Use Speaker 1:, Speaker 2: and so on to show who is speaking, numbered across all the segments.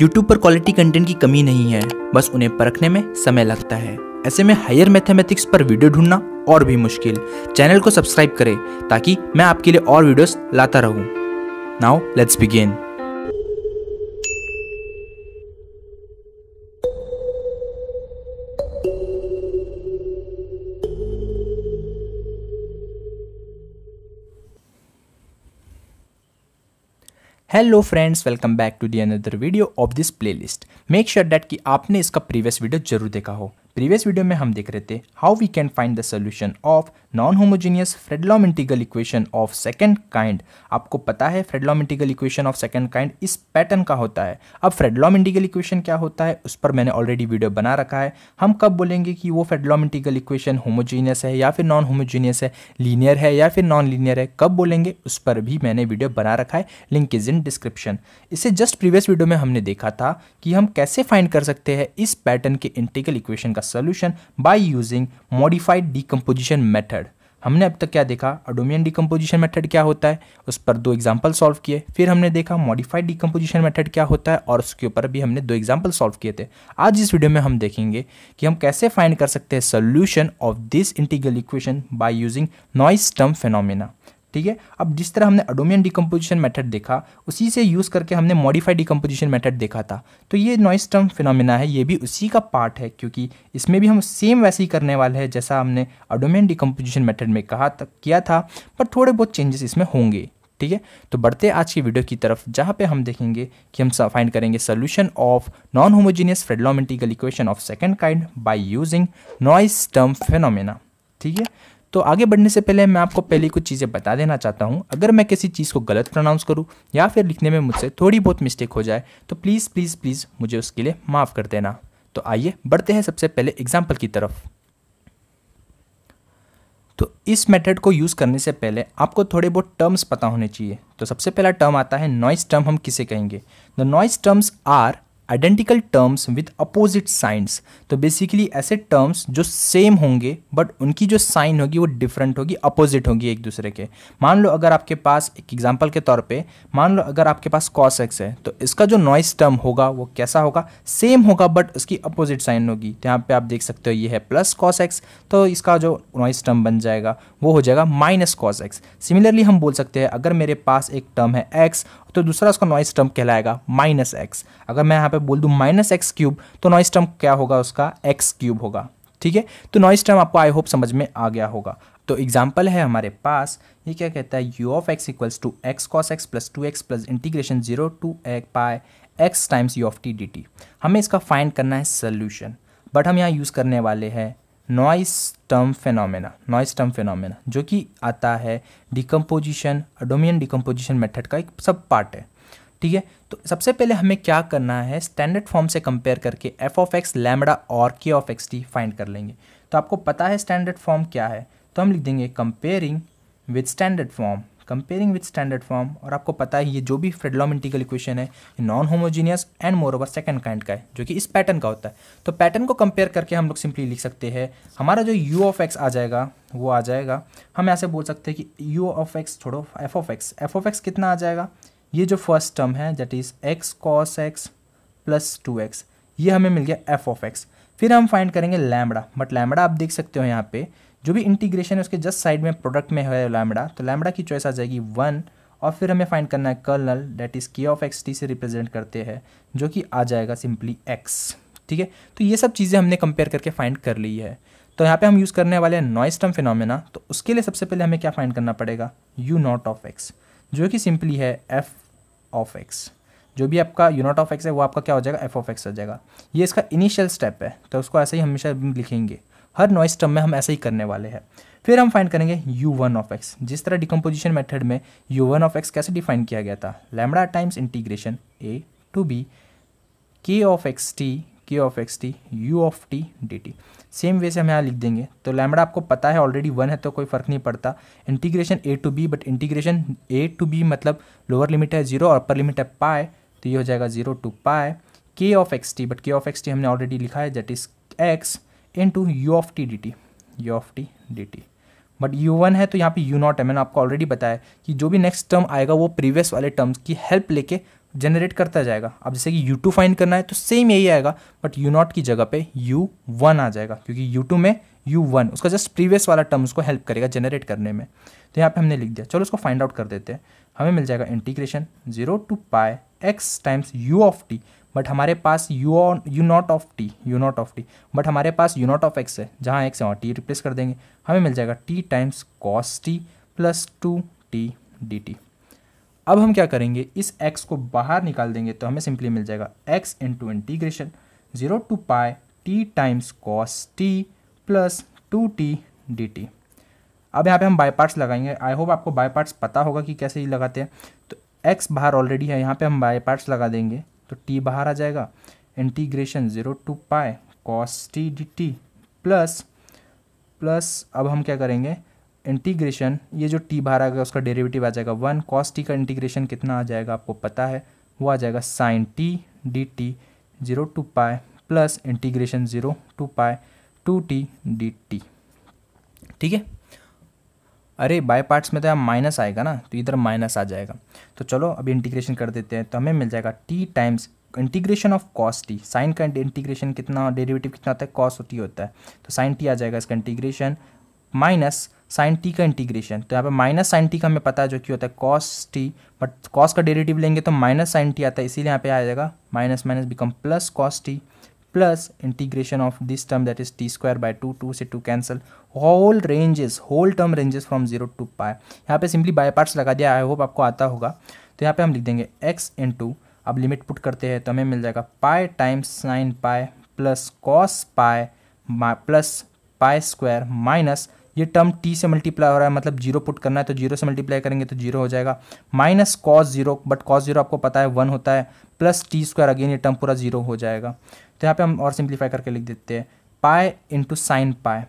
Speaker 1: YouTube पर quality content की कमी नहीं है बस उन्हें परखने में समय लगता है ऐसे में हायर मैथमेटिक्स पर वीडियो ढूंढना और भी मुश्किल चैनल को सब्सक्राइब करें ताकि मैं आपके लिए और वीडियोस लाता रहूं now let's begin hello friends welcome back to the another video of this playlist make sure that कि आपने इसका प्रीवियस वीडियो जरूर देखा हो प्रीवियस वीडियो में हम देख रहे थे how we can find the solution of non homogeneous Fredholm integral equation of second kind आपको पता है Fredholm integral equation of second kind इस पैटर्न का होता है अब फ्रेडलॉम इंटीगल इक्वेशन क्या होता है उस पर मैंने ऑलरेडी वीडियो बना रखा है हम कब बोलेंगे कि वो फ्रेडलॉम इंटीगल इक्वेशन होमोजीनियस है या फिर नॉन होमोजीनियस है लीनियर है या फिर नॉन लीनियर है कब बोलेंगे उस पर भी मैंने वीडियो बना रखा है लिंक इज इन डिस्क्रिप्शन इसे जस्ट प्रीवियस वीडियो में हमने देखा था कि हम कैसे फाइंड कर सकते हैं इस पैटर्न के इंटीगल इक्वेशन का का solution by using modified decomposition method हमने अब तक क्या देखा अडोमियन डिकम्पोजिशन मेथड क्या होता है उस पर दो एग्जाम्पल सॉल्व किए फिर हमने देखा मॉडिफाइड डिकम्पोजिशन मेथड क्या होता है और उसके ऊपर भी हमने दो एग्जाम्पल सॉल्व किए थे आज इस वीडियो में हम देखेंगे कि हम कैसे फाइंड कर सकते हैं solution of this integral equation by using noise term phenomena ठीक है अब जिस तरह हमने अडोमियन डिकम्पोजिशन मेथड देखा उसी से यूज़ करके हमने मॉडिफाइड डिकम्पोजिशन मेथड देखा था तो ये नॉइस टर्म फिनोमिना है ये भी उसी का पार्ट है क्योंकि इसमें भी हम सेम वैसे ही करने वाले हैं जैसा हमने अडोमियन डिकम्पोजिशन मेथड में कहा था, किया था पर थोड़े बहुत चेंजेस इसमें होंगे ठीक है तो बढ़ते आज की वीडियो की तरफ जहाँ पर हम देखेंगे कि हम फाइंड करेंगे solution of non homogeneous Fredholm integral equation of second kind by using noise term phenomena ठीक है तो आगे बढ़ने से पहले मैं आपको पहले कुछ चीज़ें बता देना चाहता हूँ अगर मैं किसी चीज़ को गलत प्रोनाउंस करूँ या फिर लिखने में मुझसे थोड़ी बहुत मिस्टेक हो जाए तो प्लीज़ प्लीज़ प्लीज़ मुझे उसके लिए माफ़ कर देना तो आइए बढ़ते हैं सबसे पहले एग्जाम्पल की तरफ तो इस मेथड को यूज़ करने से पहले आपको थोड़े बहुत टर्म्स पता होने चाहिए तो सबसे पहला टर्म आता है नॉइस टर्म हम किसे कहेंगे the noise terms are identical terms with opposite signs तो बेसिकली ऐसे टर्म्स जो सेम होंगे बट उनकी जो साइन होगी वो डिफरेंट होगी अपोजिट होगी एक दूसरे के मान लो अगर आपके पास एक एग्जाम्पल के तौर पे मान लो अगर आपके पास कॉस एक्स है तो इसका जो नॉइस टर्म होगा वो कैसा होगा सेम होगा बट उसकी अपोजिट साइन होगी तो यहाँ पे आप देख सकते हो ये है प्लस कॉस एक्स तो इसका जो नॉइस टर्म बन जाएगा वो हो जाएगा माइनस कॉस एक्स सिमिलरली हम बोल सकते हैं अगर मेरे पास एक टर्म है एक्स तो दूसरा उसका नॉइस टर्म कहलाएगा माइनस एक्स अगर मैं यहाँ पे बोल दूँ माइनस एक्स क्यूब तो नॉइस टर्म क्या होगा उसका एक्स क्यूब होगा ठीक है तो नॉइस टर्म आपको आई होप समझ में आ गया होगा तो एग्जाम्पल है हमारे पास ये क्या कहता है u of x equals to x cos x plus two x plus integration zero to uh pi x times u of t d t हमें इसका फाइंड करना है सोल्यूशन बट हम यहाँ यूज़ करने वाले हैं noise term phenomena noise term phenomena जो कि आता है डिकम्पोजिशन अडोमियन डिकम्पोजिशन मेथड का एक सब पार्ट है ठीक है तो सबसे पहले हमें क्या करना है स्टैंडर्ड फॉर्म से कंपेयर करके एफ ऑफ एक्स लैमडा और K of x T find कर लेंगे तो आपको पता है स्टैंडर्ड फॉर्म क्या है तो हम लिख देंगे comparing with standard form comparing with standard form और आपको पता है ये जो भी फ्रेडलॉम इक्वेशन है ये non homogeneous and moreover second kind का है जो कि इस पैटर्न का होता है तो पैटर्न को कंपेयर करके हम लोग सिंपली लिख सकते हैं हमारा जो यू ऑफ एक्स आ जाएगा वो आ जाएगा हम ऐसे बोल सकते हैं कि यू ऑफ एक्स छोड़ो f of x f of x कितना आ जाएगा ये जो फर्स्ट टर्म है that is x cos x plus two x ये हमें मिल गया एफ ऑफ एक्स फिर हम फाइंड करेंगे लैमड़ा बट लैमड़ा आप देख सकते हो यहाँ पे जो भी इंटीग्रेशन है उसके जस्ट साइड में प्रोडक्ट में है लैमडा तो लैमडा की चॉइस आ जाएगी वन और फिर हमें फाइंड करना है kernel that is K of x t से रिप्रेजेंट करते हैं जो कि आ जाएगा सिंपली एक्स ठीक है तो ये सब चीज़ें हमने कंपेयर करके फाइंड कर ली है तो यहाँ पे हम यूज़ करने वाले हैं नॉइस टर्म फिनोमेना तो उसके लिए सबसे पहले हमें क्या फाइंड करना पड़ेगा यू नॉट ऑफ एक्स जो कि सिंपली है एफ ऑफ एक्स जो भी आपका यू नॉट ऑफ एक्स है वो आपका क्या हो जाएगा एफ ऑफ एक्स हो जाएगा ये इसका इनिशियल स्टेप है तो उसको ऐसे ही हमेशा लिखेंगे हर नॉइस टर्म में हम ऐसा ही करने वाले हैं फिर हम फाइंड करेंगे यू वन ऑफ एक्स जिस तरह डिकम्पोजिशन मेथड में यू वन ऑफ एक्स कैसे डिफाइन किया गया था lambda times integration a to b K of x t K of x t u of t d t same way से हम यहाँ लिख देंगे तो लैमडा आपको पता है ऑलरेडी वन है तो कोई फर्क नहीं पड़ता integration a to b but integration a to b मतलब लोअर लिमिट है जीरो और अपर लिमिट है पाए तो ये हो जाएगा zero to pi K of x t but K of x t हमने ऑलरेडी लिखा है that is x into u of t d t u of t d t but u one है तो यहाँ पे you not है मैंने आपको ऑलरेडी बताया कि जो भी नेक्स्ट टर्म आएगा वो प्रीवियस वाले टर्म्स की हेल्प लेके जनरेट करता जाएगा अब जैसे कि यू टू फाइन करना है तो सेम यही आएगा बट यू नॉट की जगह पे यू वन आ जाएगा क्योंकि यू टू में यू वन उसका जस्ट प्रीवियस वाला टर्म उसको हेल्प करेगा जनरेट करने में तो यहाँ पे हमने लिख दिया चलो उसको फाइंड आउट कर देते हैं हमें मिल जाएगा integration zero to pi x times u of t but हमारे पास u u naught of t u naught of t but हमारे पास यू नॉट ऑफ एक्स है जहाँ एक्स है वहाँ टी रिप्लेस कर देंगे हमें मिल जाएगा t times cos t plus two t d t अब हम क्या करेंगे इस एक्स को बाहर निकाल देंगे तो हमें सिंपली मिल जाएगा x into integration zero to pi t times cos t plus two t d t अब यहाँ पे हम बाय पार्ट्स लगाएंगे आई होप आपको बाय पार्ट्स पता होगा कि कैसे ही लगाते हैं तो एक्स बाहर ऑलरेडी है यहाँ पे हम बाय पार्ट्स लगा देंगे तो टी बाहर आ जाएगा integration zero to pi cos t d t plus plus अब हम क्या करेंगे इंटीग्रेशन ये जो टी बाहर आ गया उसका डेरिवेटिव आ जाएगा वन कॉस टी का इंटीग्रेशन कितना आ जाएगा आपको पता है वो आ जाएगा sine t d t zero to pi plus integration zero to pi two t d t ठीक है अरे बाय पार्ट्स में तो यहाँ माइनस आएगा ना तो इधर माइनस आ जाएगा तो चलो अभी इंटीग्रेशन कर देते हैं तो हमें मिल जाएगा t times integration of cos t sine का इंटीग्रेशन कितना डेरिवेटिव कितना होता है कॉस टी होता है तो साइन टी आ जाएगा इसका इंटीग्रेशन माइनस साइन टी का इंटीग्रेशन तो यहाँ पे माइनस साइन टी का हमें पता है जो कि होता है कॉस टी बट कॉस का डेरिवेटिव लेंगे तो माइनस साइन टी आता है इसीलिए यहाँ पे आ जाएगा minus minus become plus cos t plus integration of this term that is t square by 2 2 से two cancel whole ranges whole term ranges from zero to pi यहाँ पे सिंपली बायपार्ट्स लगा दिया आई होप आपको आता होगा तो यहाँ पे हम लिख देंगे एक्स इन टू अब लिमिट पुट करते हैं तो हमें मिल जाएगा pi times sine pi plus cos pi plus pi square minus ये टर्म टी से मल्टीप्लाई हो रहा है मतलब जीरो पुट करना है तो जीरो से मल्टीप्लाई करेंगे तो जीरो हो जाएगा minus cos zero but cos zero आपको पता है वन होता है प्लस टी स्क्वायर अगेन ये टर्म पूरा जीरो हो जाएगा तो यहाँ पे हम और सिंप्लीफाई करके लिख देते हैं पाए into sine pi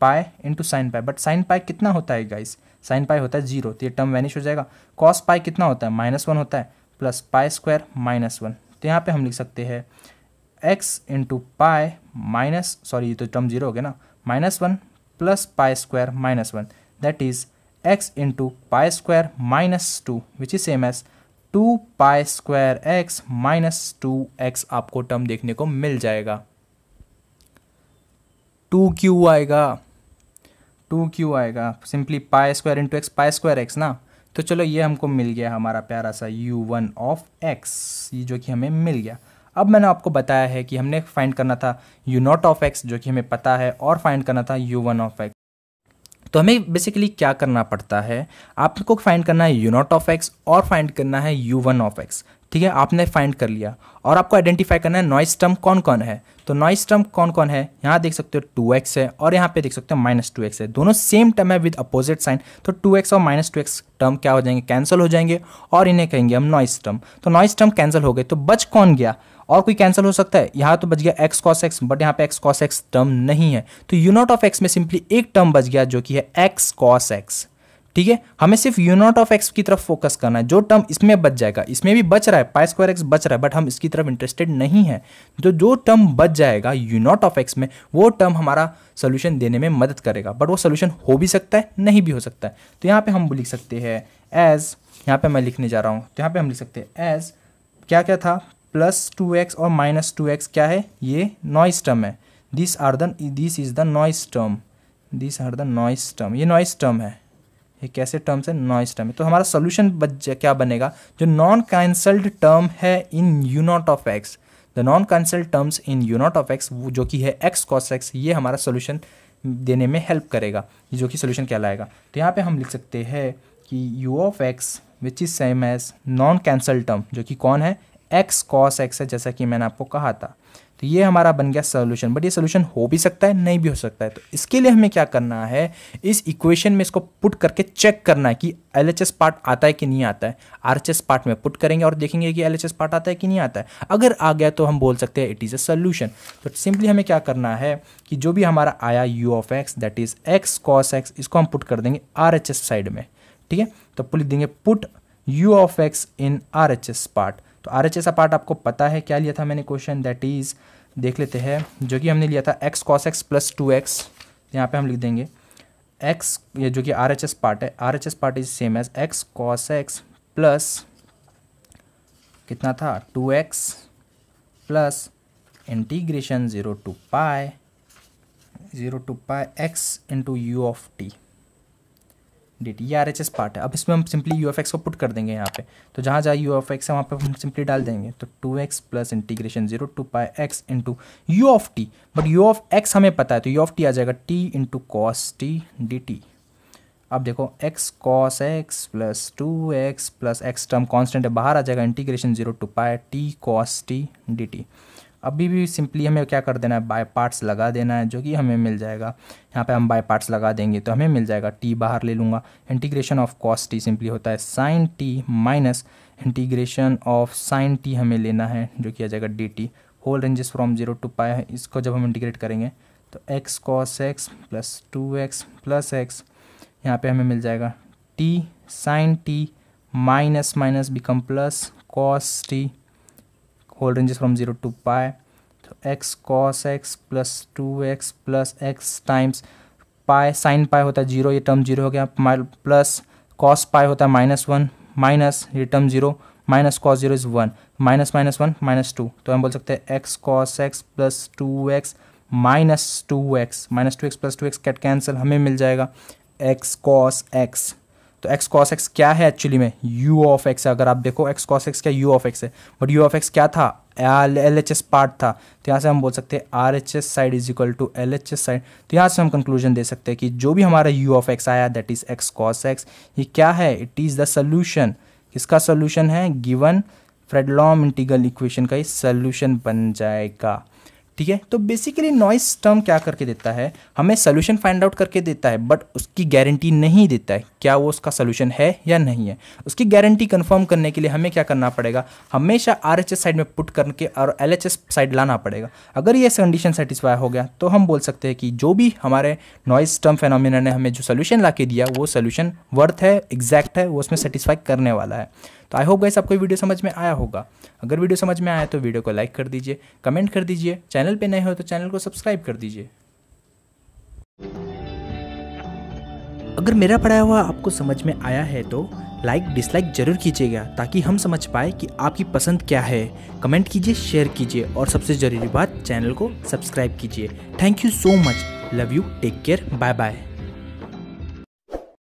Speaker 1: pi into sine pi but sine pi कितना होता है गाइस साइन पाए होता है जीरो तो ये टर्म वैनिश हो जाएगा कॉस पाए कितना होता है माइनस वन होता है plus pi square minus one तो यहाँ पे हम लिख सकते हैं x into pi minus sorry ये तो टर्म जीरो हो गया ना minus one plus pi square minus 1 that is x into pi square minus 2 which is same as 2 pi square x minus two x आपको टर्म देखने को मिल जाएगा टू क्यू आएगा टू क्यू आएगा simply pi square into x pi square x ना तो चलो ये हमको मिल गया हमारा प्यारा सा u1 वन ऑफ एक्स ये जो कि हमें मिल गया अब मैंने आपको बताया है कि हमने फाइंड करना था u नॉट ऑफ एक्स जो कि हमें पता है और फाइंड करना था यू वन ऑफ एक्स तो हमें बेसिकली क्या करना पड़ता है आपको फाइंड करना है यू नॉट ऑफ एक्स और फाइंड करना है यू वन ऑफ एक्स ठीक है आपने फाइंड कर लिया और आपको आइडेंटिफाई करना है नॉइस टर्म कौन कौन है तो नॉइस टर्म कौन कौन है यहाँ देख सकते हो टू एक्स है और यहाँ पे देख सकते हो माइनस टू एक्स है दोनों सेम टर्म है विद अपोजिट साइन तो टू एक्स और माइनस टू एक्स टर्म क्या हो जाएंगे कैंसिल हो जाएंगे और इन्हें कहेंगे हम नॉइस टर्म तो नॉइस टर्म कैंसिल हो गए तो बच कौन गया और कोई कैंसिल हो सकता है यहाँ तो बच गया एक्स कॉस एक्स बट यहाँ पे एक्स कॉस एक्स टर्म नहीं है तो यू नॉट ऑफ एक्स में सिंपली एक टर्म बच गया जो कि है एक्स कॉस एक्स ठीक है हमें सिर्फ यू नॉट ऑफ एक्स की तरफ फोकस करना है जो टर्म इसमें बच जाएगा इसमें भी बच रहा है पाई स्क्वायर एक्स बच रहा है बट हम इसकी तरफ इंटरेस्टेड नहीं है तो जो टर्म बच जाएगा यू नॉट ऑफ एक्स में वो टर्म हमारा सोल्यूशन देने में मदद करेगा बट वो सोल्यूशन हो भी सकता है नहीं भी हो सकता है तो यहाँ पर हम लिख सकते हैं एज यहाँ पर मैं लिखने जा रहा हूँ तो यहाँ पर हम लिख सकते हैं एज क्या क्या था प्लस टू एक्स और माइनस टू एक्स क्या है ये नॉइस टर्म है this are the this is the noise term this are the noise term ये नॉइस टर्म है ये कैसे टर्म्स है नॉइस टर्म है तो हमारा सोल्यूशन क्या बनेगा जो नॉन कैंसल्ड टर्म है in u naught of x the non cancelled terms in u naught of x जो कि है एक्स कॉस एक्स ये हमारा सोल्यूशन देने में हेल्प करेगा जो कि सोल्यूशन कहलाएगा तो यहाँ पे हम लिख सकते हैं कि u of x which is same as non cancel term जो कि कौन है एक्स कॉस एक्स है जैसा कि मैंने आपको कहा था तो ये हमारा बन गया सोल्यूशन बट ये सोल्यूशन हो भी सकता है नहीं भी हो सकता है तो इसके लिए हमें क्या करना है इस इक्वेशन में इसको पुट करके चेक करना है कि एल पार्ट आता है कि नहीं आता है आर पार्ट में पुट करेंगे और देखेंगे कि एल पार्ट आता है कि नहीं आता है अगर आ गया तो हम बोल सकते हैं इट इज़ अ सोल्यूशन तो सिंपली हमें क्या करना है कि जो भी हमारा आया u of x that is x cos x इसको हम पुट कर देंगे आर साइड में ठीक है तो लिख देंगे put U of X in R part तो आर एच एस पार्ट आपको पता है क्या लिया था मैंने क्वेश्चन दैट इज़ देख लेते हैं जो कि हमने लिया था x cos x plus two x यहाँ पर हम लिख देंगे एक्स ये जो कि आर एच एस पार्ट है R H S part is same as x cos x plus कितना था two x plus integration zero to pi zero to pi x into u of t d t ये R H S part है अब इसमें हम simply u of x को put कर देंगे यहाँ पे तो जहाँ जहाँ यू ऑफ एक्स है वहाँ पर हम सिंपली डाल देंगे तो two x plus integration zero to pi x into u of t but u of x हमें पता है तो यू ऑफ टी आ जाएगा t into cos t d t अब देखो x cos x plus two x plus x term constant है बाहर आ जाएगा integration zero to pi t cos t d t अभी भी सिंपली हमें क्या कर देना है बाय पार्ट्स लगा देना है जो कि हमें मिल जाएगा यहाँ पे हम बाय पार्ट्स लगा देंगे तो हमें मिल जाएगा टी बाहर ले लूँगा integration of cos t simply होता है sine t minus integration of sine t हमें लेना है जो कि आ जाएगा d t whole ranges from zero to pi है इसको जब हम इंटीग्रेट करेंगे तो x cos x plus two x plus x यहाँ पर हमें मिल जाएगा t sine t minus minus become plus cos t whole ranges from zero to pi तो x cos x plus two x plus x times pi sine pi होता है zero ये term zero हो गया प्लस कॉस पाए होता है minus one minus ये term zero minus cos zero is one minus minus one minus two तो हम बोल सकते हैं x cos x plus two x minus two x minus two x plus two x cat cancel हमें मिल जाएगा x cos x तो x cos x क्या है एक्चुअली में यू ऑफ एक्स अगर आप देखो एक्स कॉस एक्स क्या यू ऑफ एक्स है बट यू ऑफ एक्स क्या था एल एच एस पार्ट था तो यहाँ से हम बोल सकते हैं R H S side is equal to L H S side तो यहाँ से हम कंक्लूजन दे सकते हैं कि जो भी हमारा यू ऑफ एक्स आया that is x cos x ये क्या है इट इज़ द सोल्यूशन किसका सोल्यूशन है गिवन फ्रेडलॉम इंटीगल इक्वेशन का ही सोल्यूशन बन जाएगा ठीक है तो बेसिकली नॉइस टर्म क्या करके देता है हमें सोल्यूशन फाइंड आउट करके देता है बट उसकी गारंटी नहीं देता है क्या वो उसका सोल्यूशन है या नहीं है उसकी गारंटी कन्फर्म करने के लिए हमें क्या करना पड़ेगा हमेशा आर एच एस साइड में पुट करके और एल एच एस साइड लाना पड़ेगा अगर ये कंडीशन सेटिस्फाई हो गया तो हम बोल सकते हैं कि जो भी हमारे नॉइस टर्म फेनोमिना ने हमें जो सोल्यूशन ला के दिया वो सोल्यूशन वर्थ है एग्जैक्ट है वो उसमें सेटिस्फाई करने वाला है तो आई होप गाइस आपको वीडियो समझ में आया होगा अगर वीडियो समझ में आया तो वीडियो को लाइक कर दीजिए कमेंट कर दीजिए चैनल पर नए हो तो चैनल को सब्सक्राइब कर दीजिए अगर मेरा पढ़ाया हुआ आपको समझ में आया है तो लाइक डिसलाइक जरूर कीजिएगा ताकि हम समझ पाए कि आपकी पसंद क्या है कमेंट कीजिए शेयर कीजिए और सबसे ज़रूरी बात चैनल को सब्सक्राइब कीजिए thank you so much love you take care bye bye